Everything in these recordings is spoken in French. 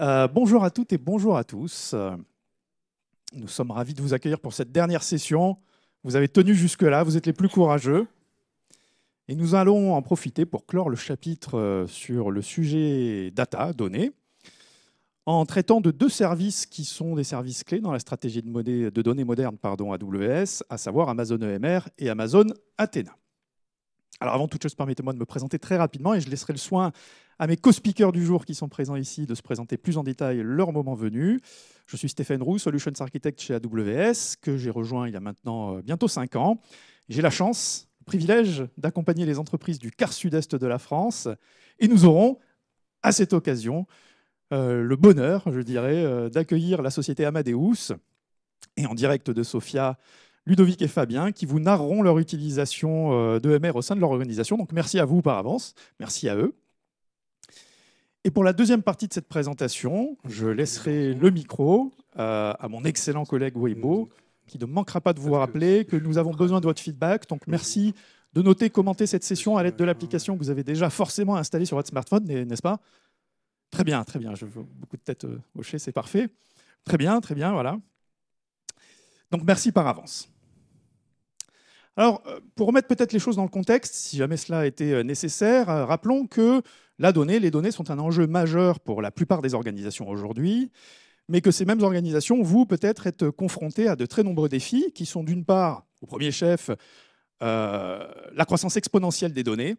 Euh, bonjour à toutes et bonjour à tous. Nous sommes ravis de vous accueillir pour cette dernière session. Vous avez tenu jusque-là, vous êtes les plus courageux. Et nous allons en profiter pour clore le chapitre euh, sur le sujet data, données, en traitant de deux services qui sont des services clés dans la stratégie de, de données modernes pardon, AWS, à savoir Amazon EMR et Amazon Athena. Alors avant toute chose, permettez-moi de me présenter très rapidement et je laisserai le soin à mes co-speakers du jour qui sont présents ici de se présenter plus en détail leur moment venu. Je suis Stéphane Roux, Solutions Architect chez AWS, que j'ai rejoint il y a maintenant euh, bientôt 5 ans. J'ai la chance, le privilège d'accompagner les entreprises du quart sud-est de la France et nous aurons, à cette occasion, euh, le bonheur, je dirais, euh, d'accueillir la société Amadeus et en direct de Sofia, Ludovic et Fabien, qui vous narreront leur utilisation de au sein de leur organisation. Donc merci à vous par avance, merci à eux. Et pour la deuxième partie de cette présentation, je laisserai le micro euh, à mon excellent collègue Weibo, qui ne manquera pas de vous rappeler que nous avons besoin de votre feedback. Donc merci de noter, commenter cette session à l'aide de l'application que vous avez déjà forcément installée sur votre smartphone, n'est-ce pas Très bien, très bien. Je veux beaucoup de têtes euh, hochées, c'est parfait. Très bien, très bien, voilà. Donc merci par avance. Alors, euh, pour remettre peut-être les choses dans le contexte, si jamais cela été nécessaire, rappelons que la donnée, les données sont un enjeu majeur pour la plupart des organisations aujourd'hui, mais que ces mêmes organisations, vous, peut-être, êtes confrontées à de très nombreux défis qui sont d'une part, au premier chef, euh, la croissance exponentielle des données.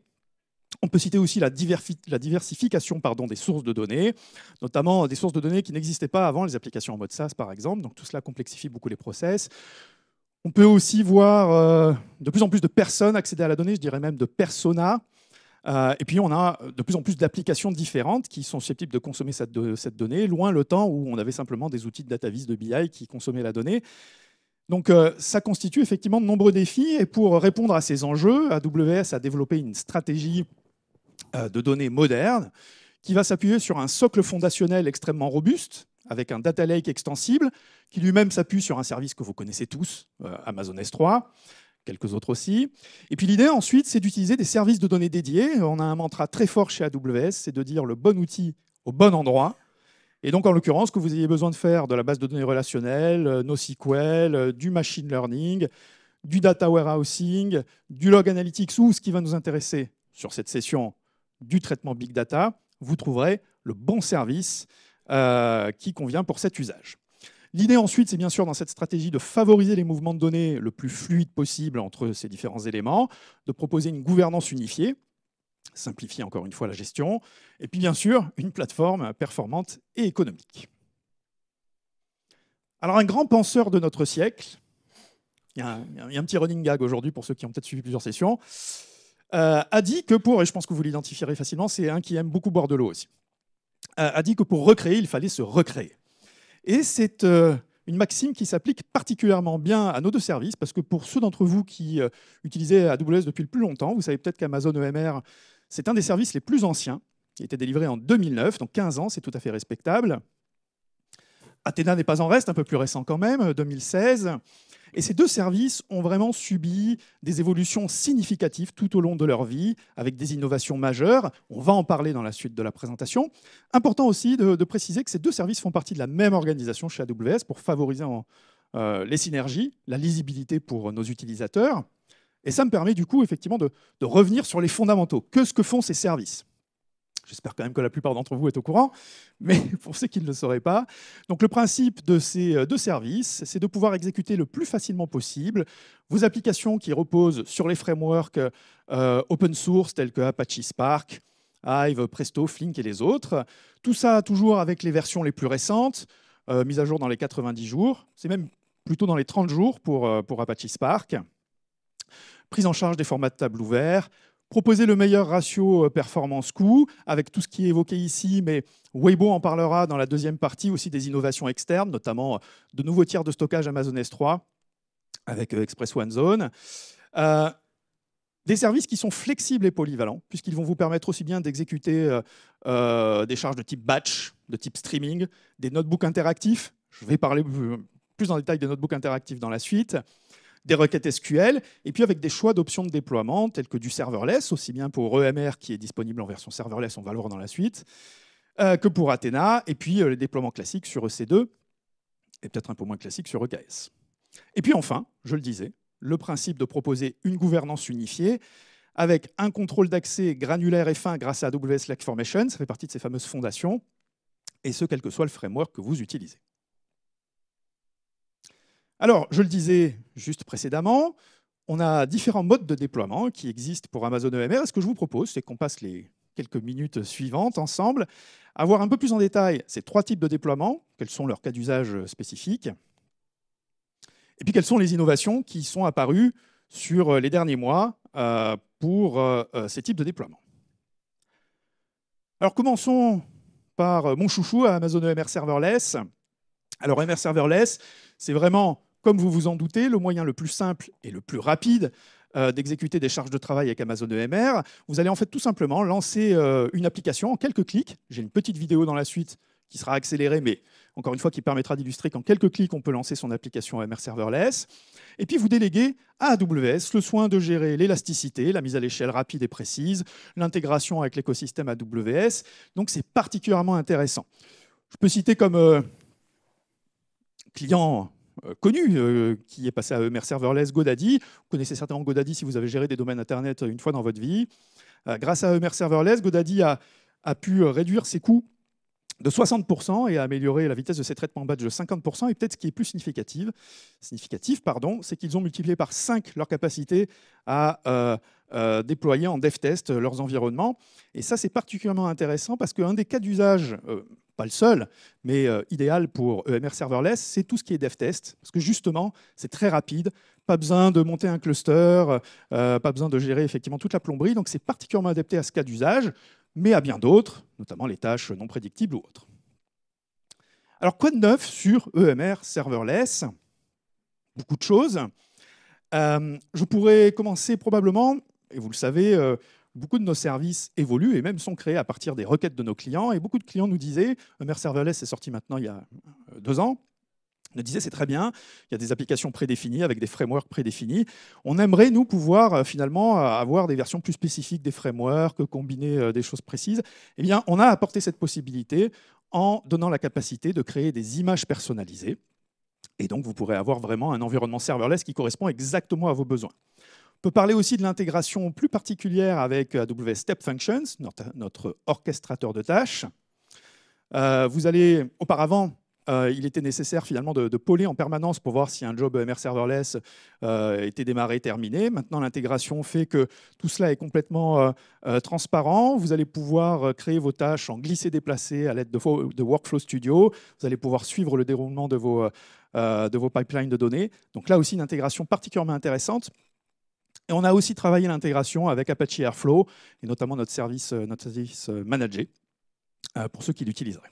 On peut citer aussi la, diversification pardon, des sources de données, notamment des sources de données qui n'existaient pas avant, les applications en mode SaaS par exemple. Donc tout cela complexifie beaucoup les process. On peut aussi voir euh, de plus en plus de personnes accéder à la donnée, je dirais même de personas, euh, et puis on a de plus en plus d'applications différentes qui sont susceptibles de consommer cette, donnée, loin le temps où on avait simplement des outils de datavis de BI qui consommaient la donnée. Donc euh, ça constitue effectivement de nombreux défis, et pour répondre à ces enjeux, AWS a développé une stratégie euh, de données moderne qui va s'appuyer sur un socle fondationnel extrêmement robuste, avec un data lake extensible, qui lui-même s'appuie sur un service que vous connaissez tous, Amazon S3, quelques autres aussi. Et puis l'idée ensuite, c'est d'utiliser des services de données dédiés. On a un mantra très fort chez AWS, c'est de dire le bon outil au bon endroit. Et donc, en l'occurrence, que vous ayez besoin de faire de la base de données relationnelle, euh, NoSQL, euh, du machine learning, du data warehousing, du log analytics ou ce qui va nous intéresser sur cette session du traitement big data, vous trouverez le bon service euh, qui convient pour cet usage. L'idée ensuite, c'est bien sûr dans cette stratégie de favoriser les mouvements de données le plus fluide possible entre ces différents éléments, de proposer une gouvernance unifiée, simplifier encore une fois la gestion, et puis bien sûr une plateforme performante et économique. Alors un grand penseur de notre siècle, il y, a un, petit running gag aujourd'hui pour ceux qui ont peut-être suivi plusieurs sessions, euh, a dit que pour, et je pense que vous l'identifierez facilement, c'est un qui aime beaucoup boire de l'eau aussi, euh, a dit que pour recréer, il fallait se recréer. Et c'est euh, une maxime qui s'applique particulièrement bien à nos deux services, parce que pour ceux d'entre vous qui euh, utilisaient AWS depuis le plus longtemps, vous savez peut-être qu'Amazon EMR, c'est un des services les plus anciens, qui a été délivré en 2009, donc 15 ans, c'est tout à fait respectable. Athena n'est pas en reste, un peu plus récent quand même, 2016. Et ces deux services ont vraiment subi des évolutions significatives tout au long de leur vie, avec des innovations majeures. On va en parler dans la suite de la présentation. Important aussi de, préciser que ces deux services font partie de la même organisation chez AWS pour favoriser euh, les synergies, la lisibilité pour nos utilisateurs. Et ça me permet du coup effectivement de, de revenir sur les fondamentaux. Que ce que font ces services J'espère quand même que la plupart d'entre vous est au courant, mais pour ceux qui ne le sauraient pas. Donc le principe de ces euh, deux services, c'est de pouvoir exécuter le plus facilement possible vos applications qui reposent sur les frameworks euh, open source tels que Apache Spark, Hive, Presto, Flink et les autres. Tout ça toujours avec les versions les plus récentes, euh, mises à jour dans les 90 jours. C'est même plutôt dans les 30 jours pour, pour Apache Spark prise en charge des formats de table ouverts, proposer le meilleur ratio euh, performance-coût, avec tout ce qui est évoqué ici, mais Weibo en parlera dans la deuxième partie aussi des innovations externes, notamment euh, de nouveaux tiers de stockage Amazon S3 avec euh, Express One Zone. des services qui sont flexibles et polyvalents, puisqu'ils vont vous permettre aussi bien d'exécuter des charges de type batch, de type streaming, des notebooks interactifs. Je vais parler plus en détail des notebooks interactifs dans la suite des requêtes SQL, et puis avec des choix d'options de déploiement, tels que du serverless, aussi bien pour EMR qui est disponible en version serverless, on va le voir dans la suite, euh, que pour Athena, et puis euh, les déploiements classiques sur EC2, et peut-être un peu moins classiques sur EKS. Et puis enfin, je le disais, le principe de proposer une gouvernance unifiée, avec un contrôle d'accès granulaire et fin grâce à AWS Formation, ça fait partie de ces fameuses fondations, et ce, quel que soit le framework que vous utilisez. Alors, je le disais juste précédemment, on a différents modes de déploiement qui existent pour Amazon EMR. Et ce que je vous propose, c'est qu'on passe les quelques minutes suivantes ensemble à voir un peu plus en détail ces trois types de déploiement, quels sont leurs cas d'usage spécifiques, et puis quelles sont les innovations qui sont apparues sur les derniers mois euh, pour euh, euh, ces types de déploiement. Alors commençons par mon chouchou à Amazon EMR Serverless. Alors EMR Serverless, c'est vraiment comme vous vous en doutez, le moyen le plus simple et le plus rapide euh, d'exécuter des charges de travail avec Amazon EMR, vous allez en fait tout simplement lancer euh, une application en quelques clics. J'ai une petite vidéo dans la suite qui sera accélérée, mais encore une fois, qui permettra d'illustrer qu'en quelques clics, on peut lancer son application EMR serverless. Et puis, vous déléguez à AWS le soin de gérer l'élasticité, la mise à l'échelle rapide et précise, l'intégration avec l'écosystème AWS. Donc, c'est particulièrement intéressant. Je peux citer comme euh, client euh, connu euh, qui est passé à Emer Serverless, Godaddy. Vous connaissez certainement Godaddy si vous avez géré des domaines Internet euh, une fois dans votre vie. grâce à Emer Serverless, Godaddy a, a pu réduire ses coûts de 60% et améliorer la vitesse de ses traitements batch de 50%. Et peut-être ce qui est plus significatif, significatif pardon, c'est qu'ils ont multiplié par 5 leur capacité à déployer en dev test leurs environnements. Et ça, c'est particulièrement intéressant parce qu'un des cas d'usage pas le seul, mais euh, idéal pour EMR euh, e serverless, c'est tout ce qui est dev test, parce que justement, c'est très rapide, pas besoin de monter un cluster, euh, pas besoin de gérer effectivement toute la plomberie, donc c'est particulièrement adapté à ce cas d'usage, mais à bien d'autres, notamment les tâches non prédictibles ou autres. Alors quoi de neuf sur EMR serverless Beaucoup de choses. je pourrais commencer probablement, et vous le savez, beaucoup de nos services évoluent et même sont créés à partir des requêtes de nos clients. Et beaucoup de clients nous disaient, euh, Mer Serverless est sorti maintenant il y a euh, deux ans, nous disaient c'est très bien, il y a des applications prédéfinies avec des frameworks prédéfinis. On aimerait, nous, pouvoir euh, finalement avoir des versions plus spécifiques des frameworks, combiner des choses précises. Eh bien, on a apporté cette possibilité en donnant la capacité de créer des images personnalisées. Et donc, vous pourrez avoir vraiment un environnement serverless qui correspond exactement à vos besoins peut parler aussi de l'intégration plus particulière avec AWS euh, Step Functions, notre, orchestrateur de tâches. Euh, vous allez, auparavant, euh, il était nécessaire finalement de, poller en permanence pour voir si un job e MR serverless était démarré, terminé. Maintenant, l'intégration fait que tout cela est complètement transparent. Vous allez pouvoir créer vos tâches en glisser, déplacer à l'aide de, de, Workflow Studio. Vous allez pouvoir suivre le déroulement de vos, de vos pipelines de données. Donc là aussi, une intégration particulièrement intéressante. Et on a aussi travaillé l'intégration avec Apache Airflow, et notamment notre service, euh, notre euh, manager, euh, pour ceux qui l'utiliseraient.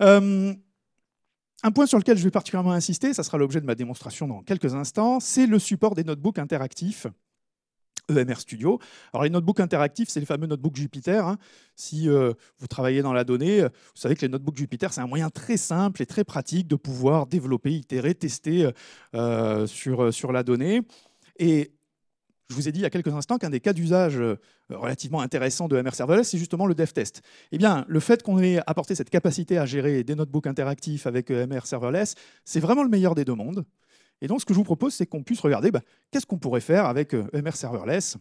un point sur lequel je vais particulièrement insister, ça sera l'objet de ma démonstration dans quelques instants, c'est le support des notebooks interactifs. EMR Studio. Alors les notebooks interactifs, c'est les fameux notebooks Jupyter. Hein. Si vous travaillez dans la donnée, vous savez que les notebooks Jupyter, c'est un moyen très simple et très pratique de pouvoir développer, itérer, tester sur, sur la donnée. Et je vous ai dit il y a quelques instants qu'un des cas d'usage euh, relativement intéressant de MR Serverless, c'est justement le dev test. Eh bien, le fait qu'on ait apporté cette capacité à gérer des notebooks interactifs avec euh, MR Serverless, c'est vraiment le meilleur des deux mondes. Et donc, ce que je vous propose, c'est qu'on puisse regarder bah, qu'est-ce qu'on pourrait faire avec euh, MR Serverless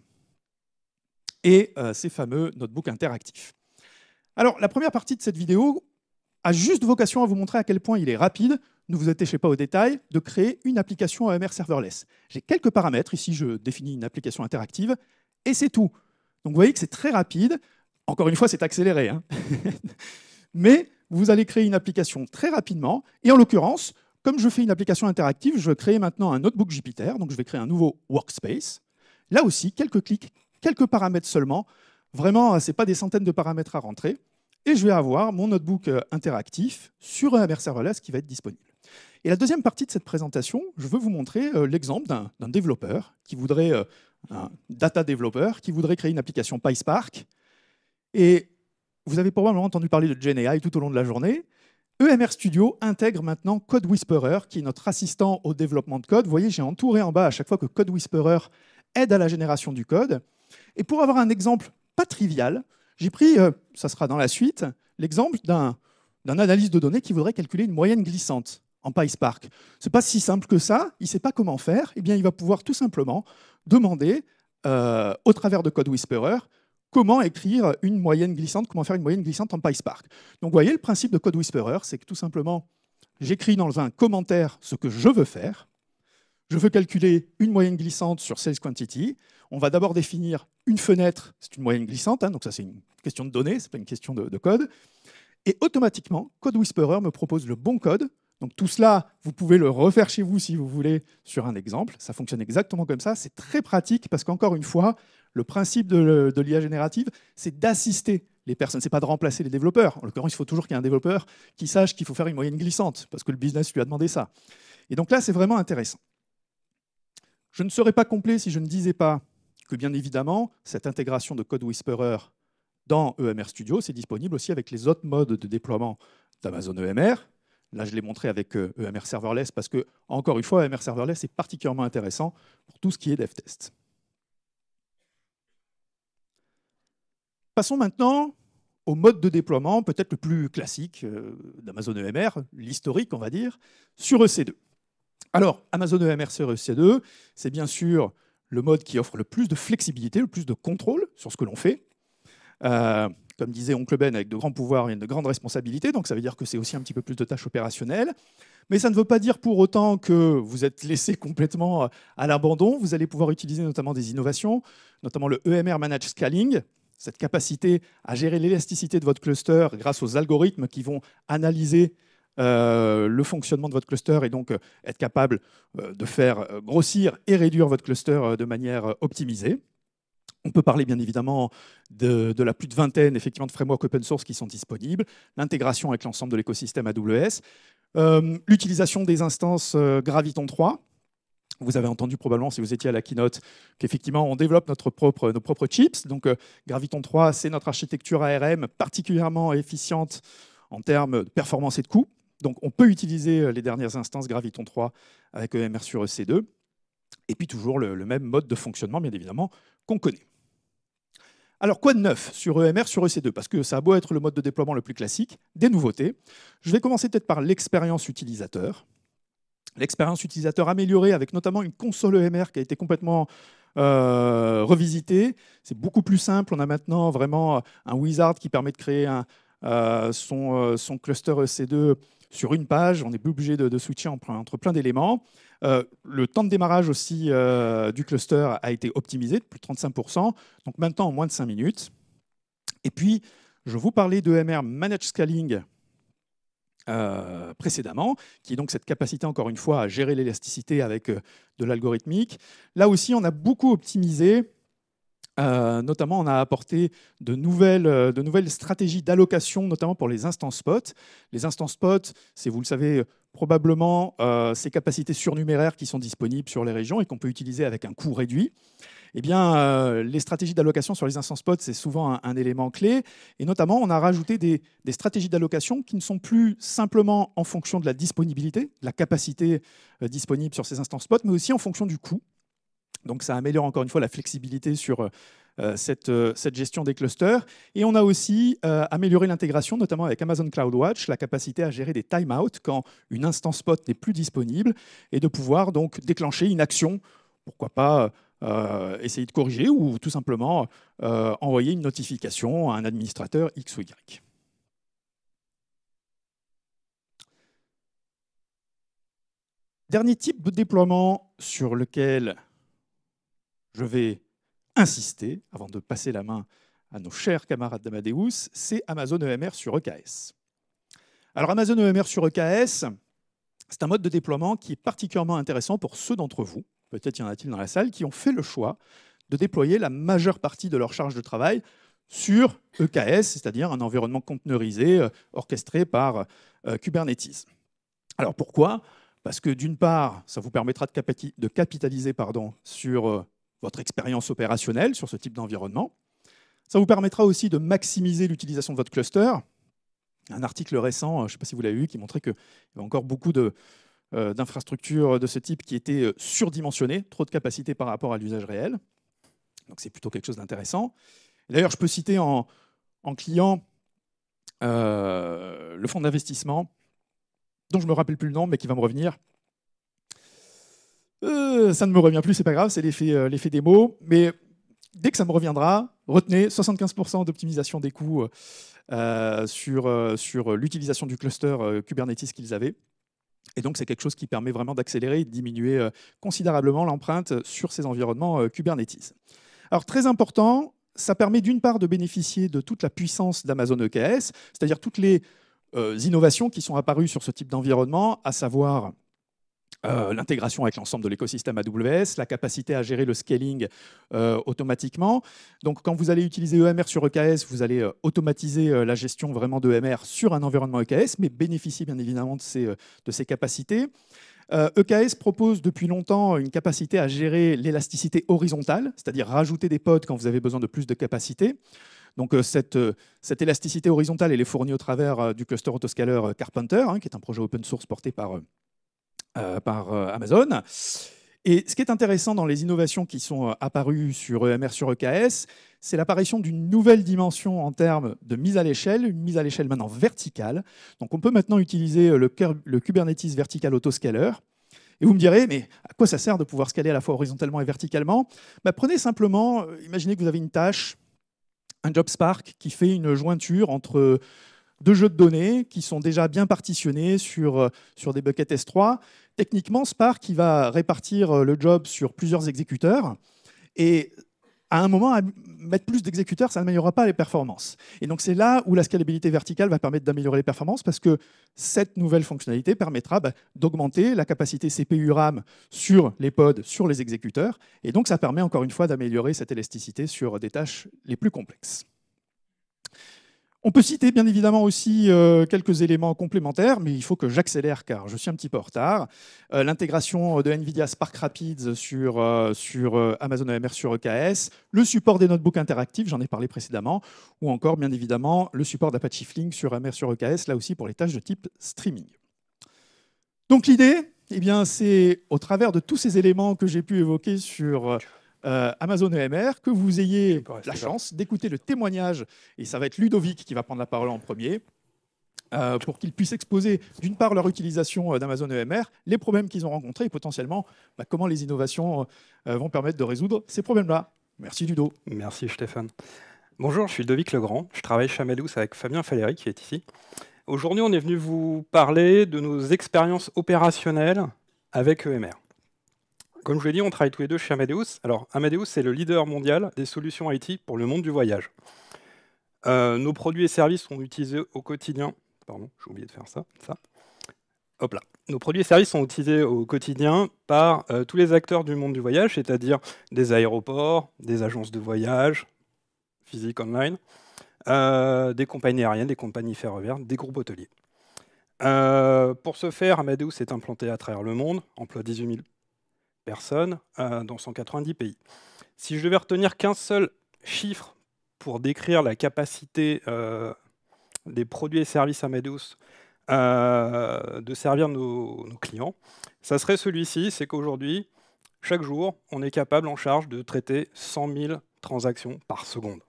et ces fameux notebooks interactifs. Alors, la première partie de cette vidéo a juste vocation à vous montrer à quel point il est rapide, ne vous attachez pas au détail, de créer une application AMR serverless. J'ai quelques paramètres, ici je définis une application interactive, et c'est tout. Donc vous voyez que c'est très rapide, encore une fois c'est accéléré, hein. mais vous allez créer une application très rapidement, et en l'occurrence, comme je fais une application interactive, je vais créer maintenant un notebook Jupyter, donc je vais créer un nouveau workspace. Là aussi, quelques clics, quelques paramètres seulement, vraiment ce n'est pas des centaines de paramètres à rentrer, et je vais avoir mon notebook euh, interactif sur un AMR serverless qui va être disponible. Et la deuxième partie de cette présentation, je veux vous montrer euh, l'exemple d'un développeur qui voudrait, euh, un data développeur, qui voudrait créer une application PySpark. Et vous avez probablement entendu parler de GenAI tout au long de la journée. EMR Studio intègre maintenant Code Whisperer, qui est notre assistant au développement de code. Vous voyez, j'ai entouré en bas à chaque fois que Code Whisperer aide à la génération du code. Et pour avoir un exemple pas trivial, j'ai pris, euh, ça sera dans la suite, l'exemple d'un analyse de données qui voudrait calculer une moyenne glissante en PySpark. Ce n'est pas si simple que ça, il ne sait pas comment faire, et eh bien, il va pouvoir tout simplement demander, euh, au travers de Code Whisperer, comment écrire une moyenne glissante, comment faire une moyenne glissante en PySpark. Donc vous voyez, le principe de Code Whisperer, c'est que tout simplement, j'écris dans un commentaire ce que je veux faire, je veux calculer une moyenne glissante sur sales quantity. On va d'abord définir une fenêtre, c'est une moyenne glissante, hein, donc ça c'est une question de données, ce n'est pas une question de, de, code. Et automatiquement, Code Whisperer me propose le bon code donc tout cela, vous pouvez le refaire chez vous si vous voulez sur un exemple. Ça fonctionne exactement comme ça. C'est très pratique parce qu'encore une fois, le principe de l'IA générative, c'est d'assister les personnes. n'est pas de remplacer les développeurs. En l'occurrence, il faut toujours qu'il y ait un développeur qui sache qu'il faut faire une moyenne glissante parce que le business lui a demandé ça. Et donc là, c'est vraiment intéressant. Je ne serais pas complet si je ne disais pas que bien évidemment, cette intégration de Code Whisperer dans EMR Studio, c'est disponible aussi avec les autres modes de déploiement d'Amazon EMR, Là, je l'ai montré avec EMR euh, e Serverless parce que, encore une fois, EMR Serverless est particulièrement intéressant pour tout ce qui est dev test. Passons maintenant au mode de déploiement, peut-être le plus classique euh, d'Amazon EMR, l'historique, on va dire, sur EC2. Alors, Amazon EMR sur EC2, c'est bien sûr le mode qui offre le plus de flexibilité, le plus de contrôle sur ce que l'on fait. Euh, comme disait Oncle Ben, avec de grands pouvoirs et de grandes responsabilités. Donc ça veut dire que c'est aussi un petit peu plus de tâches opérationnelles. Mais ça ne veut pas dire pour autant que vous êtes laissé complètement euh, à l'abandon. Vous allez pouvoir utiliser notamment des innovations, notamment le EMR Managed Scaling, cette capacité à gérer l'élasticité de votre cluster grâce aux algorithmes qui vont analyser euh, le fonctionnement de votre cluster et donc euh, être capable de faire grossir et réduire votre cluster de manière optimisée. On peut parler bien évidemment de, la plus de vingtaine effectivement de frameworks open source qui sont disponibles, l'intégration avec l'ensemble de l'écosystème AWS, euh, l'utilisation des instances euh, Graviton 3. Vous avez entendu probablement, si vous étiez à la keynote, qu'effectivement, on développe notre propre, nos propres chips. Donc, euh, Graviton 3, c'est notre architecture ARM particulièrement efficiente en termes de performance et de coût. Donc, on peut utiliser les dernières instances Graviton 3 avec EMR sur EC2. Et puis, toujours le même mode de fonctionnement, bien évidemment, qu'on connaît. Alors, quoi de neuf sur EMR, sur EC2 Parce que ça a beau être le mode de déploiement le plus classique, des nouveautés. Je vais commencer peut-être par l'expérience utilisateur. L'expérience utilisateur améliorée avec notamment une console EMR qui a été complètement euh, revisitée. C'est beaucoup plus simple. On a maintenant vraiment un wizard qui permet de créer un, euh, euh, son, cluster EC2 sur une page. On n'est plus obligé de, de, switcher entre plein d'éléments. Euh, le temps de démarrage aussi du cluster a été optimisé de plus de 35%, donc maintenant en moins de 5 minutes. Et puis, je vous parlais de MR Managed Scaling précédemment, qui est donc cette capacité, encore une fois, à gérer l'élasticité avec de l'algorithmique. Là aussi, on a beaucoup optimisé euh, notamment, on a apporté euh, de nouvelles, stratégies d'allocation, notamment pour les instances spot. Les instances spot, c'est, vous le savez, probablement euh, ces capacités surnuméraires qui sont disponibles sur les régions et qu'on peut utiliser avec un coût réduit. Eh bien, les stratégies d'allocation sur les instances spot, c'est souvent un, élément clé. Et notamment, on a rajouté des, des stratégies d'allocation qui ne sont plus simplement en fonction de la disponibilité, de la capacité disponible sur ces instances spot, mais aussi en fonction du coût. Donc ça améliore encore une fois la flexibilité sur euh, euh, euh, cette, gestion des clusters. Et on a aussi amélioré l'intégration, notamment avec Amazon CloudWatch, la capacité à gérer des timeouts quand une instance spot n'est plus disponible et de pouvoir donc déclencher une action, pourquoi pas essayer de corriger ou tout simplement envoyer une notification à un administrateur X ou Y. Dernier type de déploiement sur lequel je vais insister, avant de passer la main à nos chers camarades d'Amadeus, c'est Amazon EMR sur EKS. Alors Amazon EMR sur EKS, c'est un mode de déploiement qui est particulièrement intéressant pour ceux d'entre vous, peut-être y en a-t-il dans la salle, qui ont fait le choix de déployer la majeure partie de leur charge de travail sur EKS, c'est-à-dire un environnement conteneurisé euh, orchestré par euh, Kubernetes. Alors pourquoi Parce que d'une part, ça vous permettra de, capitaliser pardon, sur euh, votre expérience opérationnelle sur ce type d'environnement. Ça vous permettra aussi de maximiser l'utilisation de votre cluster. Un article récent, euh, je ne sais pas si vous l'avez vu, qui montrait qu'il y avait encore beaucoup euh, d'infrastructures de, de ce type qui étaient euh, surdimensionnées, trop de capacité par rapport à l'usage réel. Donc c'est plutôt quelque chose d'intéressant. D'ailleurs, je peux citer en, client le fonds d'investissement, dont je ne me rappelle plus le nom, mais qui va me revenir, euh, ça ne me revient plus, c'est pas grave, c'est l'effet des euh, démo. Mais dès que ça me reviendra, retenez 75% d'optimisation des coûts euh, sur, sur l'utilisation du cluster Kubernetes qu'ils avaient. Et donc, c'est quelque chose qui permet vraiment d'accélérer et de diminuer considérablement l'empreinte sur ces environnements Kubernetes. Alors, très important, ça permet d'une part de bénéficier de toute la puissance d'Amazon EKS, c'est-à-dire toutes les innovations qui sont apparues sur ce type d'environnement, à savoir euh, l'intégration avec l'ensemble de l'écosystème AWS, la capacité à gérer le scaling euh, automatiquement. Donc quand vous allez utiliser EMR sur EKS, vous allez euh, automatiser la gestion vraiment d'EMR e sur un environnement EKS, mais bénéficier bien évidemment de ces, de ces capacités. EKS e propose depuis longtemps une capacité à gérer l'élasticité horizontale, c'est-à-dire rajouter des pods quand vous avez besoin de plus de capacités. Donc cette, cette élasticité horizontale, elle est fournie au travers du cluster autoscaler Carpenter, hein, qui est un projet open source porté par euh, par euh, Amazon. Et ce qui est intéressant dans les innovations qui sont euh, apparues sur EMR sur EKS, c'est l'apparition d'une nouvelle dimension en termes de mise à l'échelle, une mise à l'échelle maintenant verticale. Donc on peut maintenant utiliser le, Kubernetes Vertical Autoscaler. Et vous me direz, mais à quoi ça sert de pouvoir scaler à la fois horizontalement et verticalement bah, Prenez simplement, imaginez que vous avez une tâche, un job Spark qui fait une jointure entre deux jeux de données qui sont déjà bien partitionnés sur, sur des buckets S3 Techniquement, Spark va répartir euh, le job sur plusieurs exécuteurs et à un moment, mettre plus d'exécuteurs, ça n'améliorera pas les performances. Et donc c'est là où la scalabilité verticale va permettre d'améliorer les performances parce que cette nouvelle fonctionnalité permettra bah, d'augmenter la capacité CPU-RAM sur les pods, sur les exécuteurs. Et donc ça permet encore une fois d'améliorer cette élasticité sur des tâches les plus complexes. On peut citer bien évidemment aussi euh, quelques éléments complémentaires, mais il faut que j'accélère car je suis un petit peu en retard. Euh, l'intégration euh, de NVIDIA Spark Rapids sur, sur Amazon EMR sur EKS, le support des notebooks interactifs, j'en ai parlé précédemment, ou encore bien évidemment le support d'Apache Flink sur AMR sur EKS, là aussi pour les tâches de type streaming. Donc l'idée, eh c'est au travers de tous ces éléments que j'ai pu évoquer sur euh, Amazon EMR, que vous ayez la chance d'écouter le témoignage, et ça va être Ludovic qui va prendre la parole en premier, euh, pour qu'il puisse exposer d'une part leur utilisation euh, d'Amazon EMR, les problèmes qu'ils ont rencontrés et potentiellement bah, comment les innovations vont permettre de résoudre ces problèmes-là. Merci Ludo. Merci Stéphane. Bonjour, je suis Ludovic Legrand, je travaille chez Amadeus avec Fabien Faléry qui est ici. Aujourd'hui, on est venu vous parler de nos expériences opérationnelles avec EMR. Comme je l'ai dit, on travaille tous les deux chez Amadeus. Alors, Amadeus, c'est le leader mondial des solutions IT pour le monde du voyage. Euh, nos produits et services sont utilisés au quotidien. Pardon, j'ai oublié de faire ça. ça. Hop là. Nos produits et services sont utilisés au quotidien par euh, tous les acteurs du monde du voyage, c'est-à-dire des aéroports, des agences de voyage, physique online, euh, des compagnies aériennes, des compagnies ferroviaires, des groupes hôteliers. pour ce faire, Amadeus est implanté à travers le monde, emploie 18 000 personnes euh, dans 190 pays. Si je devais retenir qu'un seul chiffre pour décrire la capacité euh, des produits et services Amadeus euh, de servir nos, nos, clients, ça serait celui-ci, c'est qu'aujourd'hui, chaque jour, on est capable en charge de traiter 100 000 transactions par seconde.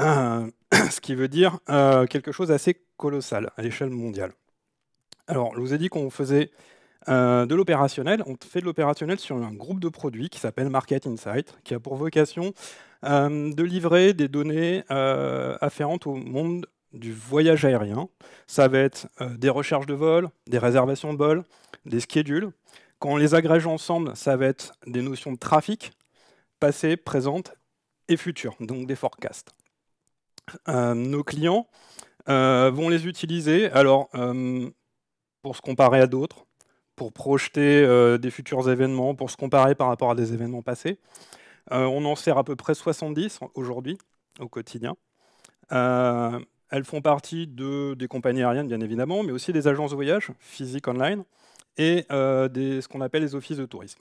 Euh, ce qui veut dire quelque chose assez colossal à l'échelle mondiale. Alors, je vous ai dit qu'on faisait euh, de l'opérationnel. On fait de l'opérationnel sur un groupe de produits qui s'appelle Market Insight, qui a pour vocation euh, de livrer des données euh, afférentes au monde du voyage aérien. Ça va être des recherches de vol, des réservations de vol, des schedules. Quand on les agrège ensemble, ça va être des notions de trafic, passé, présente et futur, donc des forecasts. nos clients vont les utiliser alors, pour se comparer à d'autres, pour projeter euh, des futurs événements, pour se comparer par rapport à des événements passés. Euh, on en sert à peu près 70 aujourd'hui au quotidien. Euh, elles font partie de, des compagnies aériennes, bien évidemment, mais aussi des agences de voyage, physiques online, et des, ce qu'on appelle les offices de tourisme.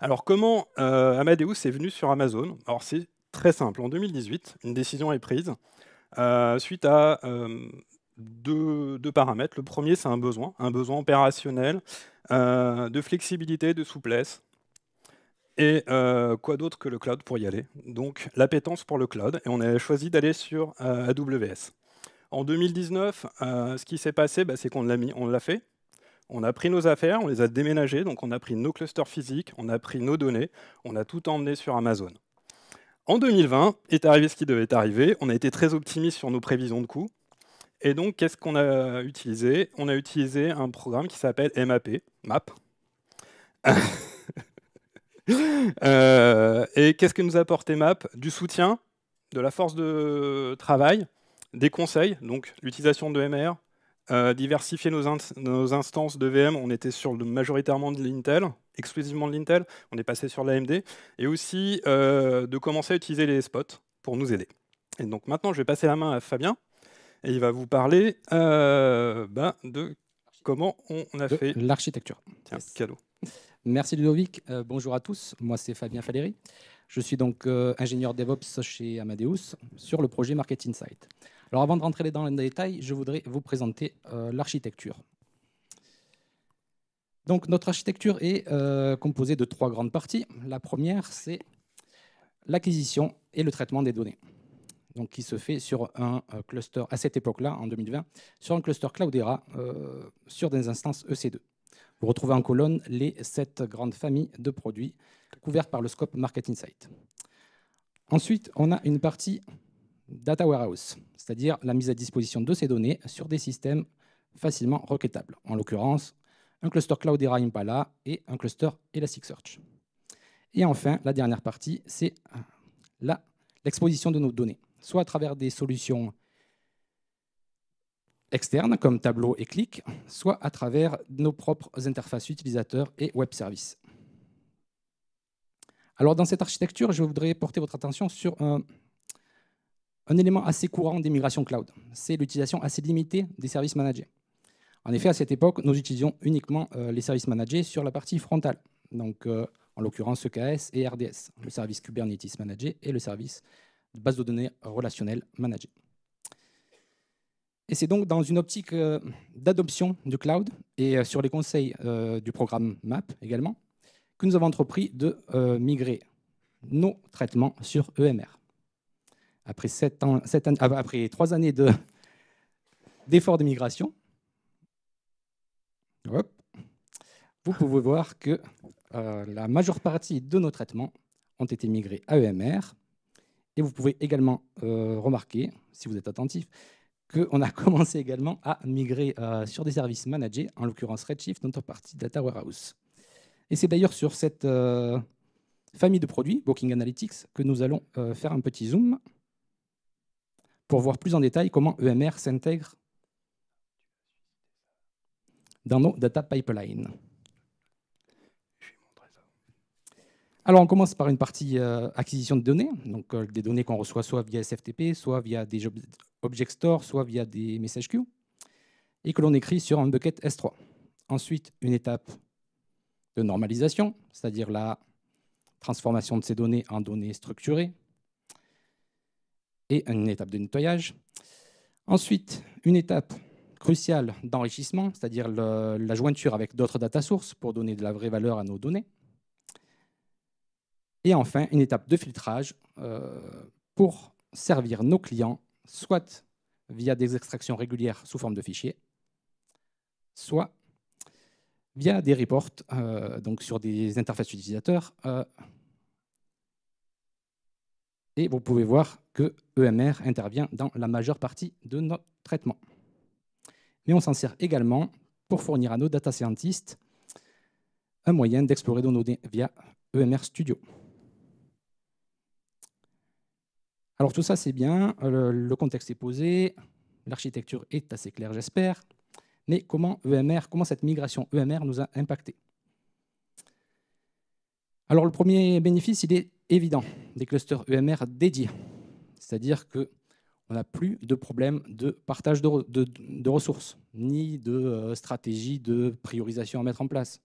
Alors comment Amadeus est venu sur Amazon Alors c'est très simple. En 2018, une décision est prise suite à deux, paramètres. Le premier, c'est un besoin, un besoin opérationnel euh, de flexibilité, de souplesse. Et euh, quoi d'autre que le cloud pour y aller Donc l'appétence pour le cloud. Et on a choisi d'aller sur euh, AWS. En 2019, ce qui s'est passé, bah, c'est qu'on l'a l'a fait. On a pris nos affaires, on les a déménagées, donc on a pris nos clusters physiques, on a pris nos données, on a tout emmené sur Amazon. En 2020, est arrivé ce qui devait arriver. On a été très optimiste sur nos prévisions de coûts. Et donc, qu'est-ce qu'on a utilisé On a utilisé un programme qui s'appelle MAP, MAP. Euh, et qu'est-ce que nous apporte MAP Du soutien, de la force de travail, des conseils, donc l'utilisation de MR, euh, diversifier nos, instances de VM, on était sur majoritairement de l'Intel, exclusivement de l'Intel, on est passé sur l'AMD, et aussi euh, de commencer à utiliser les spots pour nous aider. Et donc maintenant, je vais passer la main à Fabien, et il va vous parler euh, ben, de comment on a fait. L'architecture. Tiens, cadeau. Merci Ludovic. Euh, bonjour à tous. Moi, c'est Fabien Faleri. Je suis donc euh, ingénieur DevOps chez Amadeus sur le projet Market Insight. Alors, avant de rentrer dans les détails, je voudrais vous présenter l'architecture. Donc, notre architecture est composée de trois grandes parties. La première, c'est l'acquisition et le traitement des données qui se fait sur un euh, cluster à cette époque-là, en 2020, sur un cluster Cloudera euh, sur des instances EC2. Vous retrouvez en colonne les sept grandes familles de produits couvertes par le scope Market Insight. Ensuite, on a une partie data warehouse, c'est-à-dire la mise à disposition de ces données sur des systèmes facilement requêtables, en l'occurrence un cluster Cloudera Impala et un cluster Elasticsearch. Et enfin, la dernière partie, c'est l'exposition de nos données soit à travers des solutions externes comme Tableau et Click, soit à travers nos propres interfaces utilisateurs et web services. Alors dans cette architecture, je voudrais porter votre attention sur un, élément assez courant des migrations cloud, c'est l'utilisation assez limitée des services managés. En effet, à cette époque, nous utilisions uniquement euh, les services managés sur la partie frontale, donc euh, en l'occurrence EKS et RDS, le service Kubernetes managé et le service de de données relationnelles managées. Et c'est donc dans une optique euh, d'adoption du cloud et euh, sur les conseils euh, du programme MAP également que nous avons entrepris de migrer nos traitements sur EMR. Ah, après, trois années d'efforts de... migration, vous pouvez voir que la majeure partie de nos traitements ont été migrés à EMR et vous pouvez également euh, remarquer, si vous êtes attentif, qu'on a commencé également à migrer euh, sur des services managés, en l'occurrence Redshift, notre partie Data Warehouse. Et c'est d'ailleurs sur cette euh, famille de produits, Booking Analytics, que nous allons faire un petit zoom pour voir plus en détail comment EMR s'intègre dans nos data pipelines. Alors, on commence par une partie euh, acquisition de données, donc euh, des données qu'on reçoit soit via SFTP, soit via des Object Store, soit via des messages queue, et que l'on écrit sur un bucket S3. Ensuite, une étape de normalisation, c'est-à-dire la transformation de ces données en données structurées, et une étape de nettoyage. Ensuite, une étape cruciale d'enrichissement, c'est-à-dire la jointure avec d'autres data sources pour donner de la vraie valeur à nos données. Et enfin, une étape de filtrage euh, pour servir nos clients, soit via des extractions régulières sous forme de fichiers, soit via des reports euh, donc sur des interfaces utilisateurs. Euh, et vous pouvez voir que EMR intervient dans la majeure partie de notre traitement. Mais on s'en sert également pour fournir à nos data scientists un moyen d'explorer nos données via EMR Studio. Alors tout ça, c'est bien, le, contexte est posé, l'architecture est assez claire, j'espère, mais comment EMR, comment cette migration EMR nous a impacté Alors le premier bénéfice, il est évident, des clusters EMR dédiés, c'est-à-dire que on n'a plus de problème de partage de, ressources, ni de euh, stratégie de priorisation à mettre en place,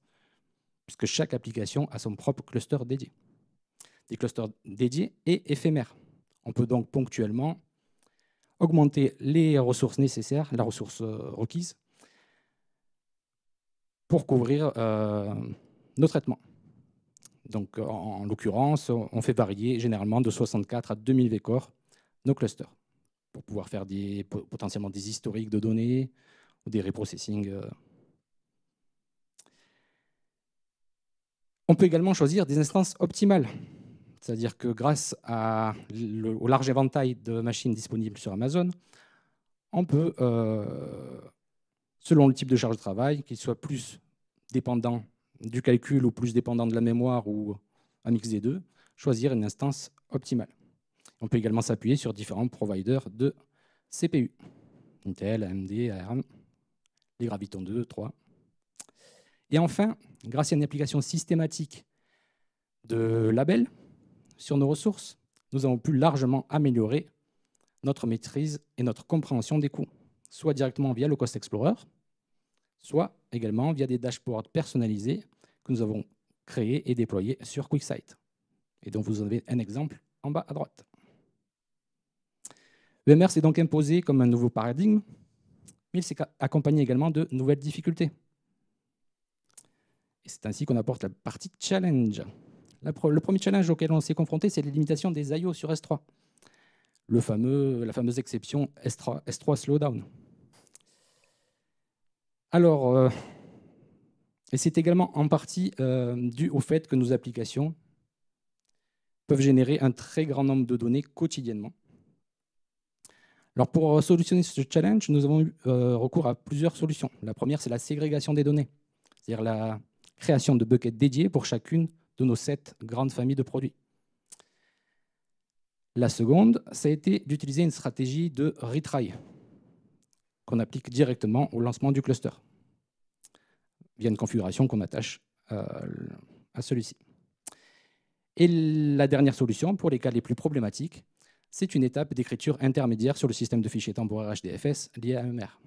puisque chaque application a son propre cluster dédié. Des clusters dédiés et éphémères. On peut donc ponctuellement augmenter les ressources nécessaires, la ressource euh, requise, pour couvrir euh, nos traitements. Donc, euh, en, l'occurrence, on fait varier généralement de 64 à 2000 vcores nos clusters pour pouvoir faire des, potentiellement des historiques de données ou des reprocessing. On peut également choisir des instances optimales c'est-à-dire que grâce au large éventail de machines disponibles sur Amazon, on peut, euh, selon le type de charge de travail, qu'il soit plus dépendant du calcul ou plus dépendant de la mémoire ou un mix des deux, choisir une instance optimale. On peut également s'appuyer sur différents providers de CPU. Intel, AMD, ARM, les Graviton 2, 3. Et enfin, grâce à une application systématique de labels, sur nos ressources, nous avons pu largement améliorer notre maîtrise et notre compréhension des coûts, soit directement via le Cost Explorer, soit également via des dashboards personnalisés que nous avons créés et déployés sur QuickSight, et dont vous avez un exemple en bas à droite. EMR s'est donc imposé comme un nouveau paradigme, mais il s'est accompagné également de nouvelles difficultés. c'est ainsi qu'on apporte la partie challenge le premier challenge auquel on s'est confronté, c'est la limitation des IO sur S3. Le fameux, la fameuse exception S3, slowdown. Alors, euh, et c'est également en partie euh, dû au fait que nos applications peuvent générer un très grand nombre de données quotidiennement. Alors pour solutionner ce challenge, nous avons eu euh, recours à plusieurs solutions. La première, c'est la ségrégation des données, c'est-à-dire la création de buckets dédiés pour chacune de nos sept grandes familles de produits. La seconde, ça a été d'utiliser une stratégie de retry qu'on applique directement au lancement du cluster via une configuration qu'on attache euh, à celui-ci. Et la dernière solution, pour les cas les plus problématiques, c'est une étape d'écriture intermédiaire sur le système de fichiers temporaires HDFS lié à MR.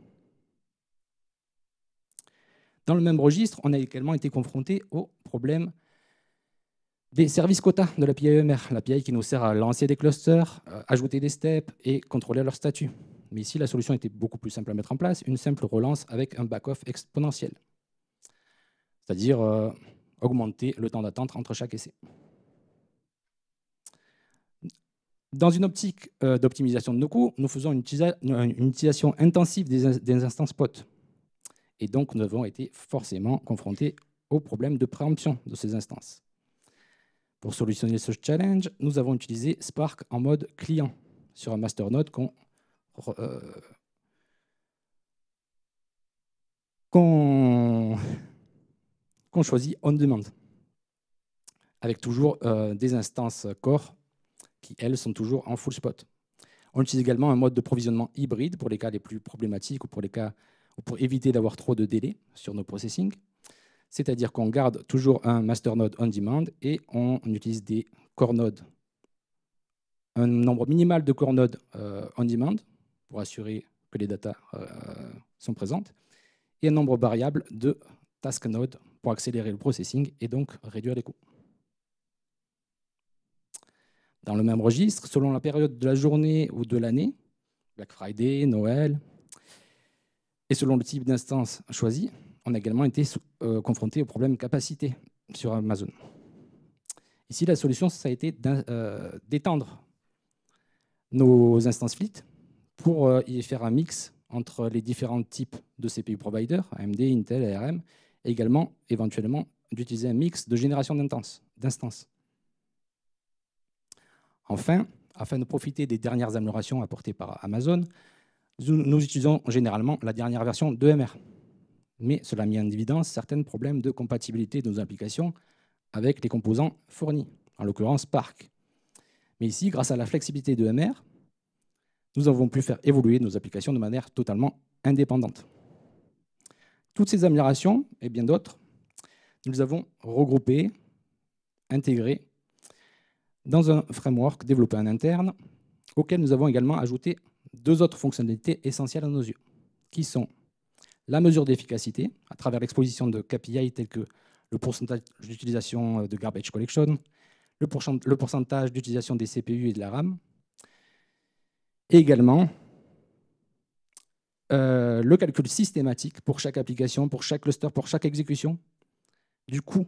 Dans le même registre, on a également été confronté au problème des services quotas de la PIMR, e la PI e qui nous sert à lancer des clusters, euh, ajouter des steps et contrôler leur statut. Mais ici, la solution était beaucoup plus simple à mettre en place, une simple relance avec un back-off exponentiel. C'est-à-dire euh, augmenter le temps d'attente entre chaque essai. Dans une optique euh, d'optimisation de nos coûts, nous faisons une, utilisation intensive des, instances POT. Et donc, nous avons été forcément confrontés au problème de préemption de ces instances. Pour solutionner ce challenge, nous avons utilisé Spark en mode client sur un masternode euh, qu'on qu'on choisit on demand, avec toujours euh, des instances core qui, elles, sont toujours en full spot. On utilise également un mode de provisionnement hybride pour les cas les plus problématiques ou pour, les cas, ou pour éviter d'avoir trop de délais sur nos processing c'est-à-dire qu'on garde toujours un master node on demand et on, utilise des core nodes. Un nombre minimal de core nodes euh, on demand pour assurer que les datas euh, sont présentes et un nombre variable de task nodes pour accélérer le processing et donc réduire les coûts. Dans le même registre, selon la période de la journée ou de l'année, Black Friday, Noël, et selon le type d'instance choisie on a également été euh, confronté au problème capacité sur Amazon. Ici, la solution, ça a été euh, d'étendre nos instances Fleet pour euh, y faire un mix entre les différents types de CPU providers, AMD, Intel, ARM, et également, éventuellement, d'utiliser un mix de génération d'instances. Enfin, afin de profiter des dernières améliorations apportées par Amazon, nous, nous utilisons généralement la dernière version de MR mais cela a mis en évidence certains problèmes de compatibilité de nos applications avec les composants fournis, en l'occurrence Spark. Mais ici, grâce à la flexibilité de MR, nous avons pu faire évoluer nos applications de manière totalement indépendante. Toutes ces améliorations, et bien d'autres, nous les avons regroupées, intégrées dans un framework développé en interne, auquel nous avons également ajouté deux autres fonctionnalités essentielles à nos yeux, qui sont la mesure d'efficacité à travers l'exposition de KPI tels que le pourcentage d'utilisation euh, de garbage collection, le pourcentage d'utilisation des CPU et de la RAM, et également euh, le calcul systématique pour chaque application, pour chaque cluster, pour chaque exécution, du coût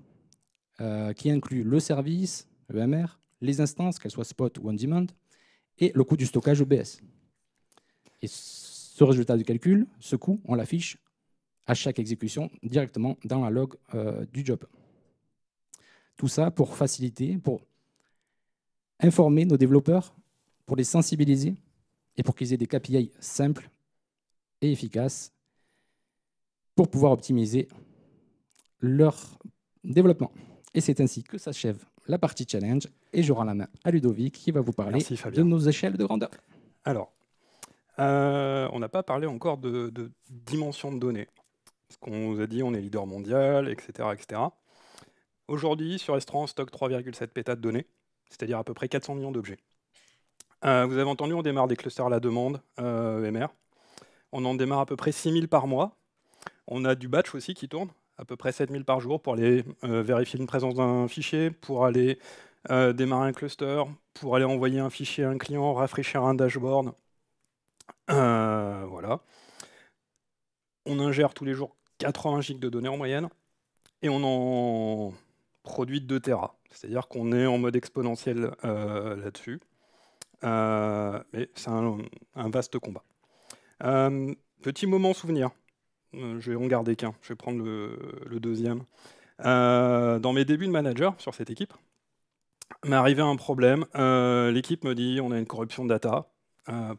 euh, qui inclut le service, EMR, les instances, qu'elles soient spot ou on-demand, et le coût du stockage EBS. Et ce résultat de calcul, ce coût, on l'affiche à chaque exécution directement dans la log euh, du job. Tout ça pour faciliter, pour informer nos développeurs, pour les sensibiliser et pour qu'ils aient des KPI simples et efficaces pour pouvoir optimiser leur développement. Et c'est ainsi que s'achève la partie challenge et je rends la main à Ludovic qui va vous parler de nos échelles de grandeur. Alors, euh, on n'a pas parlé encore de, de dimension de données. Ce qu'on vous a dit on est leader mondial, etc. etc. Aujourd'hui, sur Estran, on stocke 3,7 pétas de données, c'est-à-dire à peu près 400 millions d'objets. Euh, vous avez entendu, on démarre des clusters à la demande, euh, MR. On en démarre à peu près 6000 par mois. On a du batch aussi qui tourne, à peu près 7000 par jour pour aller euh, vérifier une présence d'un fichier, pour aller euh, démarrer un cluster, pour aller envoyer un fichier à un client, rafraîchir un dashboard. voilà on ingère tous les jours 80 gigs de données en moyenne et on en produit 2 Tera. C'est-à-dire qu'on est en mode exponentiel euh, là-dessus. Euh, mais c'est un, vaste combat. Euh, petit moment souvenir. je vais en garder qu'un. Je vais prendre le, deuxième. dans mes débuts de manager sur cette équipe, m'est arrivé un problème. L'équipe me dit on a une corruption de data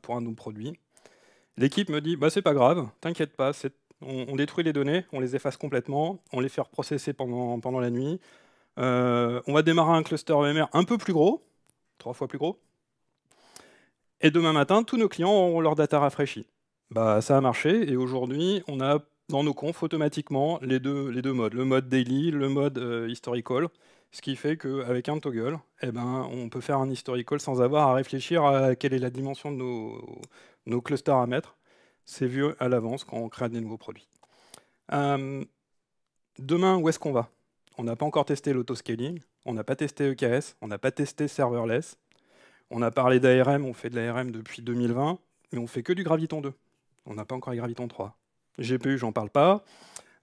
pour un de nos produits. L'équipe me dit bah, c'est pas grave, t'inquiète pas, c'est on, détruit les données, on les efface complètement, on les fait reprocesser pendant, pendant la nuit. Euh, on va démarrer un cluster EMR un peu plus gros, trois fois plus gros. Et demain matin, tous nos clients auront leur data rafraîchie. Bah, ça a marché, et aujourd'hui, on a dans nos confs automatiquement les deux, les deux modes, le mode daily, le mode euh, historical, ce qui fait qu'avec un toggle, eh ben, on peut faire un historical sans avoir à réfléchir à quelle est la dimension de nos, nos clusters à mettre. C'est vu à l'avance quand on crée des nouveaux produits. Euh, demain, où est-ce qu'on va On n'a pas encore testé l'autoscaling, on n'a pas testé EKS, on n'a pas testé serverless. On a parlé d'ARM, on fait de l'ARM depuis 2020, mais on fait que du Graviton 2. On n'a pas encore les Graviton 3. GPU, j'en parle pas.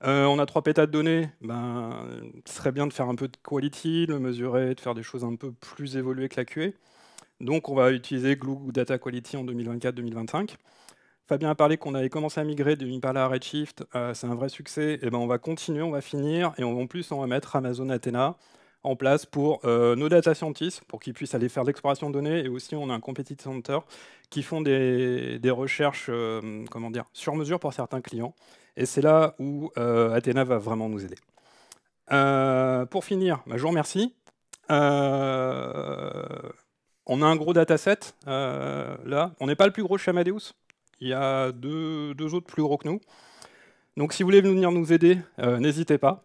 Euh, on a trois pétas de données. Ben, ce serait bien de faire un peu de quality, de mesurer, de faire des choses un peu plus évoluées que la QA. Donc, on va utiliser Glue Data Quality en 2024-2025. Fabien a parlé qu'on avait commencé à migrer de Impala à Redshift, euh, c'est un vrai succès, et eh ben on va continuer, on va finir, et on, en plus on va mettre Amazon Athena en place pour euh, nos data scientists, pour qu'ils puissent aller faire de l'exploration de données, et aussi on a un competitive center qui font des, recherches euh, comment dire, sur mesure pour certains clients, et c'est là où Athena va vraiment nous aider. pour finir, bah, je vous remercie. on a un gros dataset là, on n'est pas le plus gros chez Amadeus, il y a deux, autres plus gros que nous. Donc si vous voulez venir nous aider, euh, n'hésitez pas.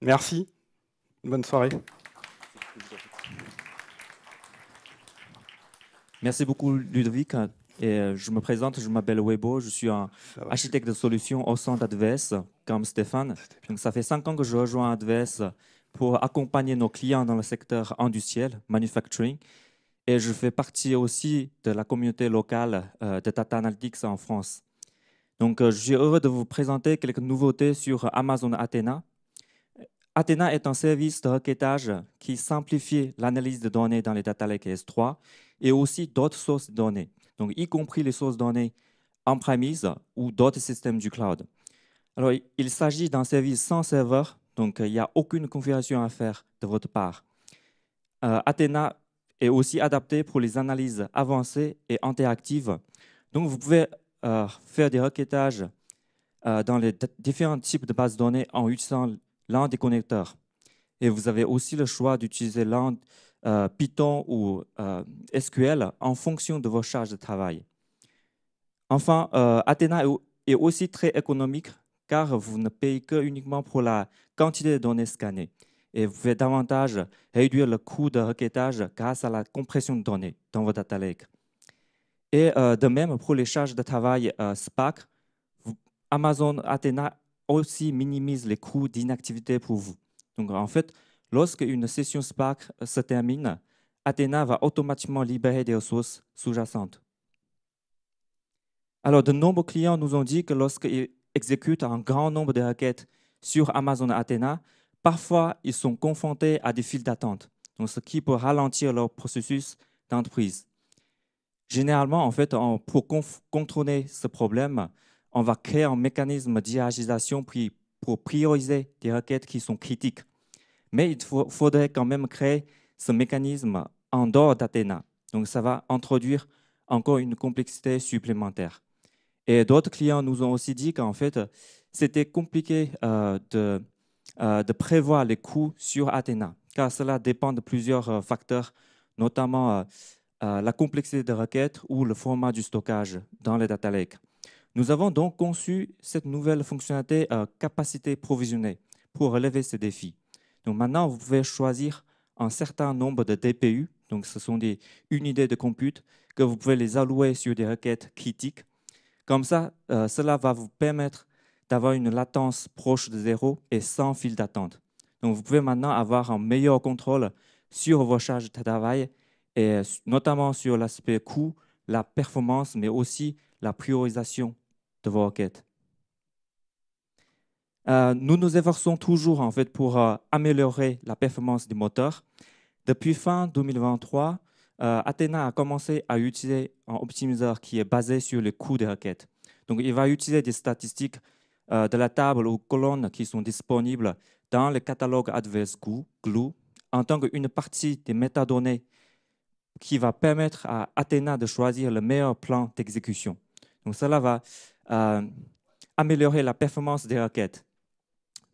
Merci. Bonne soirée. Merci beaucoup Ludovic. Et euh, je me présente, je m'appelle Webo, je suis un architecte de solutions au centre d'Adves, comme Stéphane. ça fait cinq ans que je rejoins Adves pour accompagner nos clients dans le secteur industriel, manufacturing, et je fais partie aussi de la communauté locale euh, de Data Analytics en France. Donc, euh, je suis heureux de vous présenter quelques nouveautés sur Amazon Athena. Athena est un service de requêtage qui simplifie l'analyse de données dans les data Lake S3 et aussi d'autres sources de données, donc y compris les sources de données en premise ou d'autres systèmes du cloud. Alors, il s'agit d'un service sans serveur, donc euh, il n'y a aucune configuration à faire de votre part. Athena est aussi adapté pour les analyses avancées et interactives. Donc, vous pouvez euh, faire des requêtages euh, dans les différents types de bases de données en utilisant l'un des connecteurs. Et vous avez aussi le choix d'utiliser l'un euh, Python ou SQL en fonction de vos charges de travail. Enfin, Athena est aussi très économique car vous ne payez que uniquement pour la quantité de données scannées et vous pouvez davantage réduire le coût de requêtage grâce à la compression de données dans votre data lake. Et euh, de même, pour les charges de travail euh, Spark, SPAC, Amazon Athena aussi minimise les coûts d'inactivité pour vous. Donc, en fait, lorsque une session SPAC euh, se termine, Athena va automatiquement libérer des ressources sous-jacentes. Alors, de nombreux clients nous ont dit que lorsqu'ils exécutent un grand nombre de requêtes sur Amazon Athena, Parfois, ils sont confrontés à des files d'attente, ce qui peut ralentir leur processus d'entreprise. Généralement, en fait, pour contrôler ce problème, on va créer un mécanisme d'hierarchisation pour prioriser des requêtes qui sont critiques. Mais il faudrait quand même créer ce mécanisme en dehors d'Athéna. Donc, ça va introduire encore une complexité supplémentaire. Et d'autres clients nous ont aussi dit qu'en fait, c'était compliqué euh, de euh, de prévoir les coûts sur Athena, car cela dépend de plusieurs euh, facteurs, notamment euh, la complexité des requêtes ou le format du stockage dans les data lakes. Nous avons donc conçu cette nouvelle fonctionnalité capacité provisionnée pour relever ces défis. Donc maintenant, vous pouvez choisir un certain nombre de DPU, donc ce sont des unités de compute, que vous pouvez les allouer sur des requêtes critiques. Comme ça, cela va vous permettre d'avoir une latence proche de zéro et sans fil d'attente. Donc, vous pouvez maintenant avoir un meilleur contrôle sur vos charges de travail, et notamment sur l'aspect coût, la performance, mais aussi la priorisation de vos requêtes. Euh, nous nous efforçons toujours en fait pour euh, améliorer la performance du moteur. Depuis fin 2023, euh, Athena a commencé à utiliser un optimiseur qui est basé sur le coût des requêtes. Donc, il va utiliser des statistiques euh, de la table ou colonne qui sont disponibles dans le catalogue adverse glue en tant qu'une partie des métadonnées qui va permettre à Athena de choisir le meilleur plan d'exécution. Donc cela va euh, améliorer la performance des requêtes.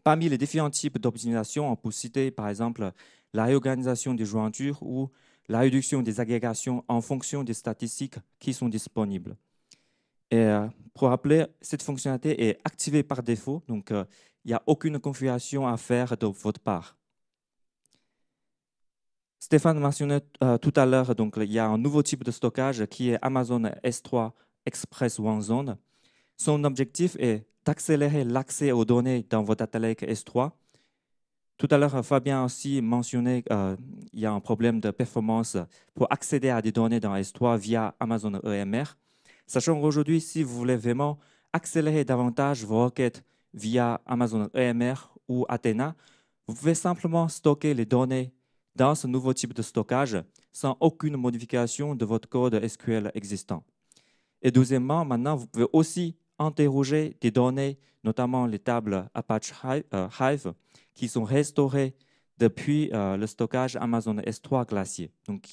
Parmi les différents types d'optimisation, on peut citer par exemple la réorganisation des jointures ou la réduction des agrégations en fonction des statistiques qui sont disponibles. Et euh, pour rappeler, cette fonctionnalité est activée par défaut, donc euh, il n'y a aucune configuration à faire de votre part. Stéphane mentionnait euh, tout à l'heure, donc il y a un nouveau type de stockage qui est Amazon S3 Express One Zone. Son objectif est d'accélérer l'accès aux données dans votre data S3. Tout à l'heure, Fabien aussi mentionné qu'il y a un problème de performance pour accéder à des données dans S3 via Amazon EMR. Sachant qu'aujourd'hui, si vous voulez vraiment accélérer davantage vos requêtes via Amazon EMR ou Athena, vous pouvez simplement stocker les données dans ce nouveau type de stockage sans aucune modification de votre code SQL existant. Et deuxièmement, maintenant, vous pouvez aussi interroger des données, notamment les tables Apache Hive, euh, qui sont restaurées depuis euh, le stockage Amazon S3 Glacier. Donc,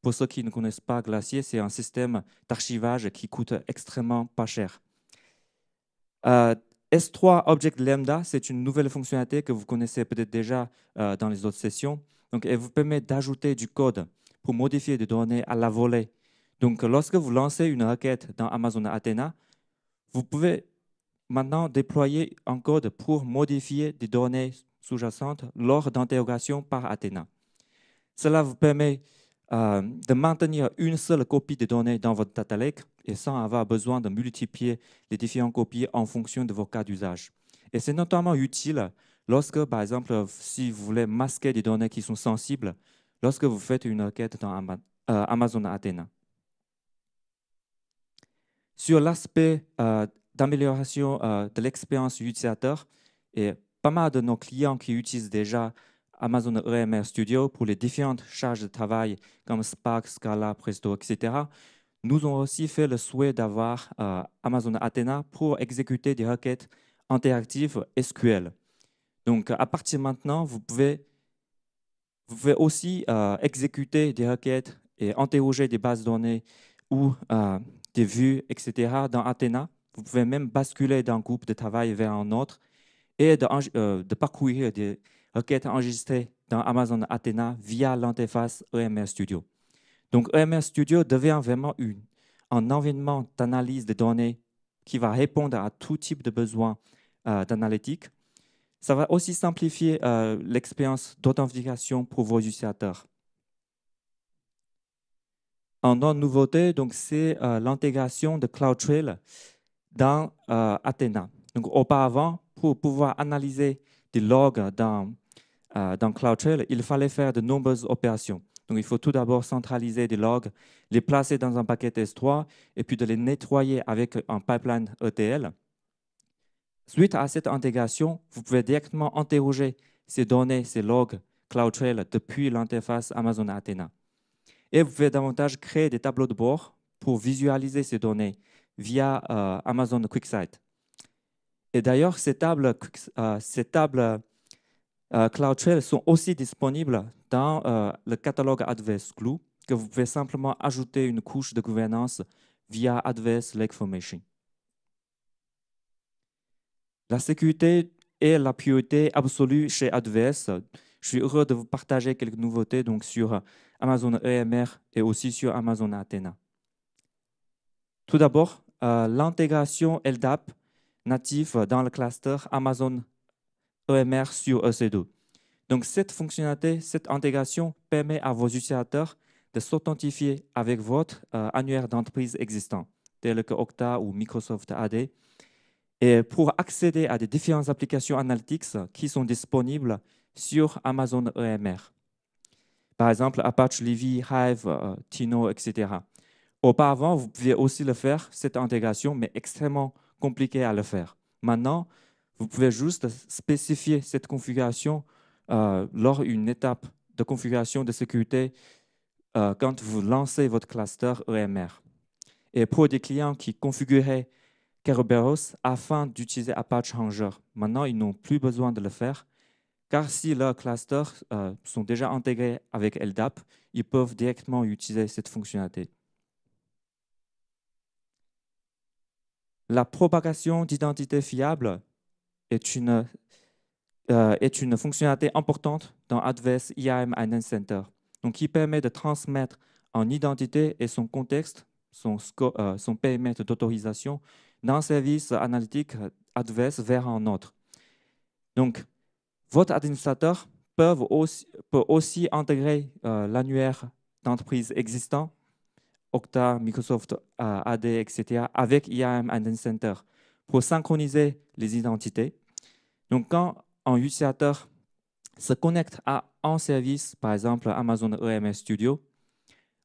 pour ceux qui ne connaissent pas Glacier, c'est un système d'archivage qui coûte extrêmement pas cher. Euh, S3 Object Lambda, c'est une nouvelle fonctionnalité que vous connaissez peut-être déjà euh, dans les autres sessions. Donc, elle vous permet d'ajouter du code pour modifier des données à la volée. Donc, lorsque vous lancez une requête dans Amazon Athena, vous pouvez maintenant déployer un code pour modifier des données sous-jacentes lors d'interrogations par Athena. Cela vous permet euh, de maintenir une seule copie des données dans votre data lake et sans avoir besoin de multiplier les différentes copies en fonction de vos cas d'usage. Et c'est notamment utile lorsque, par exemple, si vous voulez masquer des données qui sont sensibles, lorsque vous faites une requête dans euh, Amazon Athena. Sur l'aspect euh, d'amélioration de l'expérience utilisateur, et pas mal de nos clients qui utilisent déjà Amazon EMR Studio pour les différentes charges de travail comme Spark, Scala, Presto, etc. Nous avons aussi fait le souhait d'avoir euh, Amazon Athena pour exécuter des requêtes interactives SQL. Donc, à partir maintenant, vous pouvez, vous aussi euh, exécuter des requêtes et interroger des bases de données ou euh, des vues, etc. dans Athena. Vous pouvez même basculer d'un groupe de travail vers un autre et de parcourir des, requête enregistrée dans Amazon Athena via l'interface EMR Studio. Donc EMR Studio devient vraiment une, un environnement d'analyse de données qui va répondre à tout type de besoins euh, d'analytique. Ça va aussi simplifier euh, l'expérience d'authentification pour vos utilisateurs. En autre nouveauté, c'est euh, l'intégration de CloudTrail dans Athena. Donc, auparavant, pour pouvoir analyser des logs dans, euh, dans CloudTrail, il fallait faire de nombreuses opérations. Donc, il faut tout d'abord centraliser des logs, les placer dans un paquet S3 et puis de les nettoyer avec un pipeline ETL. Suite à cette intégration, vous pouvez directement interroger ces données, ces logs CloudTrail depuis l'interface Amazon Athena. Et vous pouvez davantage créer des tableaux de bord pour visualiser ces données via euh, Amazon QuickSight. Et d'ailleurs, ces tables, euh, euh, ces tables euh, sont aussi disponibles dans le catalogue AWS Glue, que vous pouvez simplement ajouter une couche de gouvernance via AWS Formation. La sécurité est la priorité absolue chez AWS. Je suis heureux de vous partager quelques nouveautés donc, sur Amazon EMR et aussi sur Amazon Athena. Tout d'abord, l'intégration LDAP natif dans le cluster Amazon EMR sur EC2. Donc, cette fonctionnalité, cette intégration permet à vos utilisateurs de s'authentifier avec votre euh, annuaire d'entreprise existant, tel que Okta ou Microsoft AD, et pour accéder à des différentes applications analytics qui sont disponibles sur Amazon EMR. Par exemple, Apache Livy, Hive, euh, Tino, etc. Auparavant, vous pouviez aussi le faire, cette intégration, mais extrêmement compliqué à le faire. Maintenant, vous pouvez juste spécifier cette configuration euh, lors d'une étape de configuration de sécurité euh, quand vous lancez votre cluster EMR. Et pour des clients qui configuraient Kerberos afin d'utiliser Apache Ranger, maintenant ils n'ont plus besoin de le faire, car si leurs clusters euh, sont déjà intégrés avec LDAP, ils peuvent directement utiliser cette fonctionnalité. la propagation d'identité fiable est une, euh, est une fonctionnalité importante dans Adverse IAM Identity Center, donc qui permet de transmettre en identité et son contexte, son, euh, son d'autorisation d'un service analytique adverse vers un autre. Donc, votre administrateur peut aussi, peut aussi intégrer euh, l'annuaire d'entreprise existant Octa, Microsoft euh, AD, etc., avec IAM Admin Center pour synchroniser les identités. Donc, quand un utilisateur se connecte à un service, par exemple Amazon EMS Studio,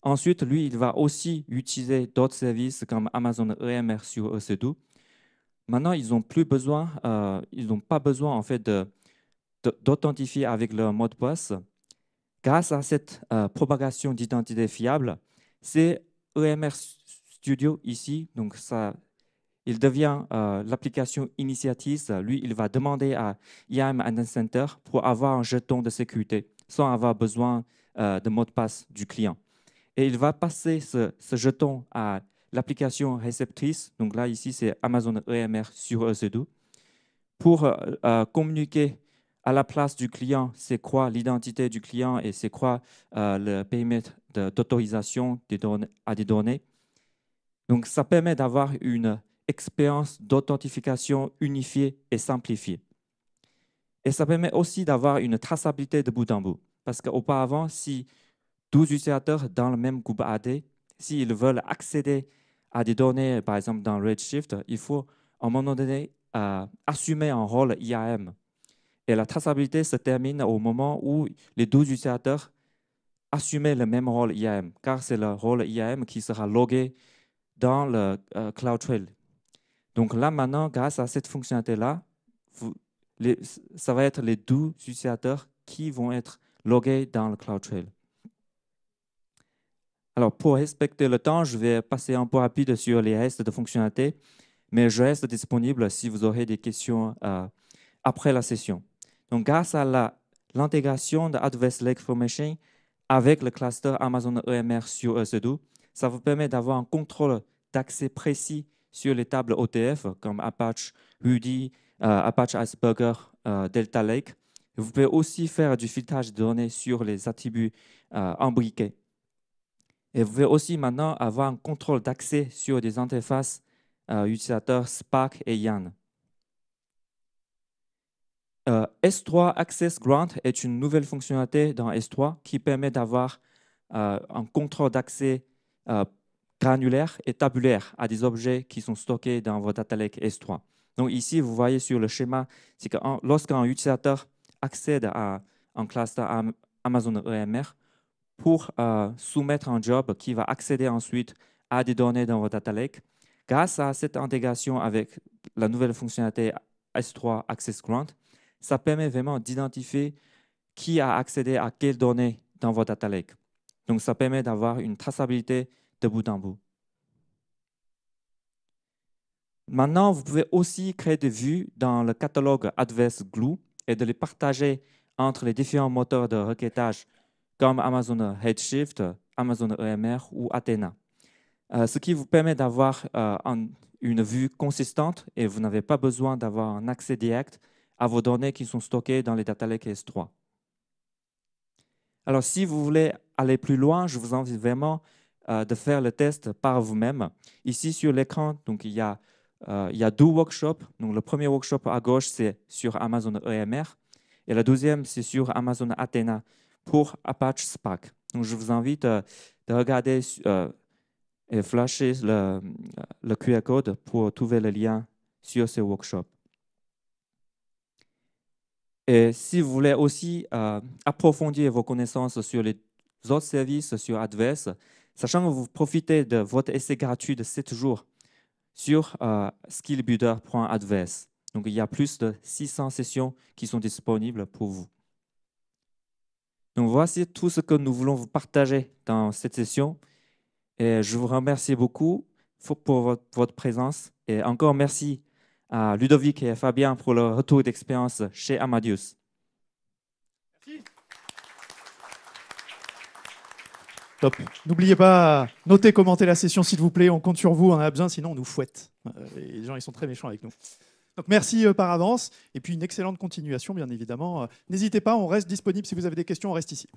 ensuite, lui, il va aussi utiliser d'autres services comme Amazon EMR sur EC2. Maintenant, ils n'ont plus besoin, euh, ils n'ont pas besoin en fait d'authentifier avec leur mot de passe. Grâce à cette euh, propagation d'identité fiable, c'est EMR Studio ici, donc ça, il devient euh, l'application initiatrice Lui, il va demander à IAM Admin Center pour avoir un jeton de sécurité sans avoir besoin euh, de mot de passe du client. Et il va passer ce, jeton à l'application réceptrice. Donc là, ici, c'est Amazon EMR sur EC2 pour euh, euh communiquer à la place du client, c'est quoi l'identité du client et c'est quoi euh, le périmètre d'autorisation à des données. Donc, ça permet d'avoir une expérience d'authentification unifiée et simplifiée. Et ça permet aussi d'avoir une traçabilité de bout en bout. Parce qu'auparavant, si 12 utilisateurs dans le même groupe AD, s'ils veulent accéder à des données, par exemple dans Redshift, il faut à un moment donné euh, assumer un rôle IAM et la traçabilité se termine au moment où les deux utilisateurs assument le même rôle IAM, car c'est le rôle IAM qui sera logué dans le euh, CloudTrail. Donc là, maintenant, grâce à cette fonctionnalité-là, ça va être les 12 utilisateurs qui vont être logués dans le CloudTrail. Alors, pour respecter le temps, je vais passer un peu rapide sur les restes de fonctionnalités, mais je reste disponible si vous aurez des questions euh, après la session grâce à l'intégration de Lake Formation avec le cluster Amazon EMR sur EC2, ça vous permet d'avoir un contrôle d'accès précis sur les tables OTF comme Apache Rudy, euh, Apache Iceberger, euh, Delta Lake. Vous pouvez aussi faire du filtrage de données sur les attributs embriqués. imbriqués. Et vous pouvez aussi maintenant avoir un contrôle d'accès sur des interfaces euh, utilisateurs Spark et Yarn. Euh, S3 Access Grant est une nouvelle fonctionnalité dans S3 qui permet d'avoir euh, un contrôle d'accès euh, granulaire et tabulaire à des objets qui sont stockés dans votre data lake S3. Donc ici, vous voyez sur le schéma, c'est que lorsqu'un utilisateur accède à un cluster Amazon EMR pour soumettre un job qui va accéder ensuite à des données dans votre data lake, grâce à cette intégration avec la nouvelle fonctionnalité S3 Access Grant, ça permet vraiment d'identifier qui a accédé à quelles données dans votre data lake. Donc, ça permet d'avoir une traçabilité de bout en bout. Maintenant, vous pouvez aussi créer des vues dans le catalogue Adverse Glue et de les partager entre les différents moteurs de requêtage comme Amazon Headshift, Amazon EMR ou Athena. Euh, ce qui vous permet d'avoir euh, une vue consistante et vous n'avez pas besoin d'avoir un accès direct à vos données qui sont stockées dans les data lakes S3. Alors, si vous voulez aller plus loin, je vous invite vraiment euh, de faire le test par vous-même. Ici, sur l'écran, donc, il, y a, euh, il y a deux workshops. Donc, le premier workshop à gauche, c'est sur Amazon EMR. Et le deuxième, c'est sur Amazon Athena pour Apache Spark. Donc, je vous invite euh, de regarder euh, et flasher le, le QR code pour trouver le lien sur ces workshops. Et si vous voulez aussi euh, approfondir vos connaissances sur les autres services sur AdVerse, sachant que vous profitez de votre essai gratuit de 7 jours sur euh, skillbuilder.adverse. Donc, il y a plus de 600 sessions qui sont disponibles pour vous. Donc, voici tout ce que nous voulons vous partager dans cette session. Et je vous remercie beaucoup pour votre présence. Et encore merci à Ludovic et Fabien pour leur retour d'expérience chez Amadeus. Merci. Top. N'oubliez pas, notez, commentez la session s'il vous plaît. On compte sur vous, on en a besoin, sinon on nous fouette. Euh, les gens, ils sont très méchants avec nous. Donc merci euh, par avance et puis une excellente continuation, bien évidemment. Euh, n'hésitez pas, on reste disponible si vous avez des questions, on reste ici.